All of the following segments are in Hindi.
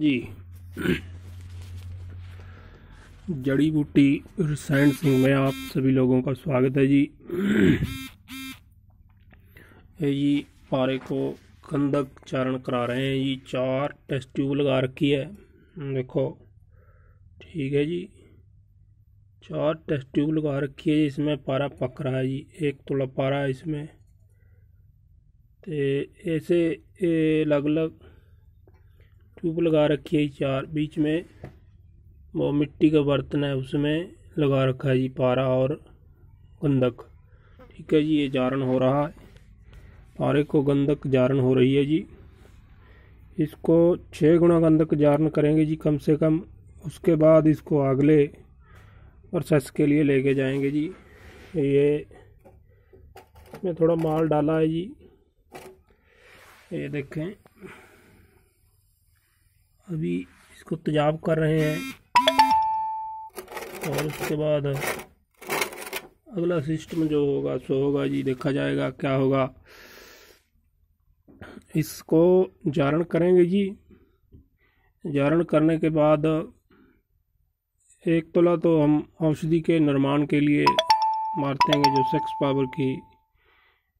जी जड़ी बूटी रसायन सिंह में आप सभी लोगों का स्वागत है जी ये जी पारे को कंधक चारण करा रहे हैं जी चार टेस्ट ट्यूब लगा रखी है देखो ठीक है जी चार टेस्ट ट्यूब लगा रखी है इसमें पारा पक रहा है जी एक थोड़ा पारा है इसमें ऐसे अलग अलग ट्यूब लगा रखी है चार बीच में वो मिट्टी का बर्तन है उसमें लगा रखा है जी पारा और गंधक ठीक है जी ये जारण हो रहा है पारे को गंधक जारण हो रही है जी इसको छः गुना गंधक जारण करेंगे जी कम से कम उसके बाद इसको अगले प्रोसेस के लिए लेके जाएंगे जी ये इसमें थोड़ा माल डाला है जी ये देखें अभी इसको तेजाब कर रहे हैं और उसके बाद अगला सिस्टम जो होगा सो होगा जी देखा जाएगा क्या होगा इसको जारण करेंगे जी जारण करने के बाद एक तोला तो हम औषधि के निर्माण के लिए मारते हैं जो सेक्स पावर की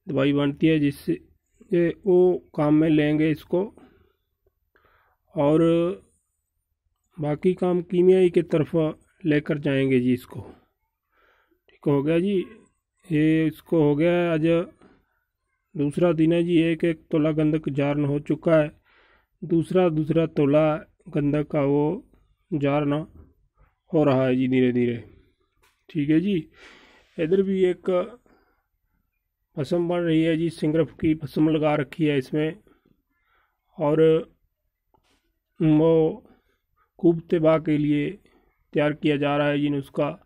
दवाई बनती है जिससे ये वो काम में लेंगे इसको और बाकी काम कीमियाई के तरफ लेकर जाएंगे जी इसको ठीक हो गया जी ये इसको हो गया आज दूसरा दिन है जी एक एक तोला गंदक जारन हो चुका है दूसरा दूसरा तोला गंदक का वो जारन हो रहा है जी धीरे धीरे ठीक है जी इधर भी एक फसल बन रही है जी सिंगरफ की फसल लगा रखी है इसमें और वो खूब तबाह के लिए तैयार किया जा रहा है जी उसका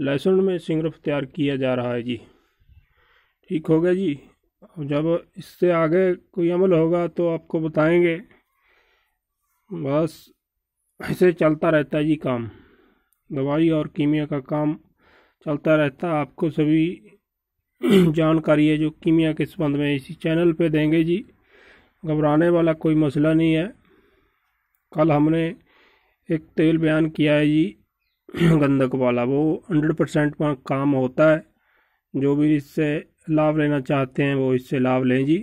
लहसुन में सिंगरफ तैयार किया जा रहा है जी ठीक हो गया जी जब इससे आगे कोई अमल होगा तो आपको बताएंगे बस ऐसे चलता रहता है जी काम दवाई और कीमिया का काम चलता रहता है आपको सभी जानकारी है जो कीमिया के संबंध में इसी चैनल पे देंगे जी घबराने वाला कोई मसला नहीं है कल हमने एक तेल बयान किया है जी गंधक वाला वो हंड्रेड परसेंट काम होता है जो भी इससे लाभ लेना चाहते हैं वो इससे लाभ लें जी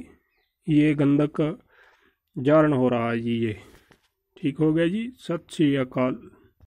ये गंधक जारण हो रहा है जी ये ठीक हो गया जी सत श्री अकाल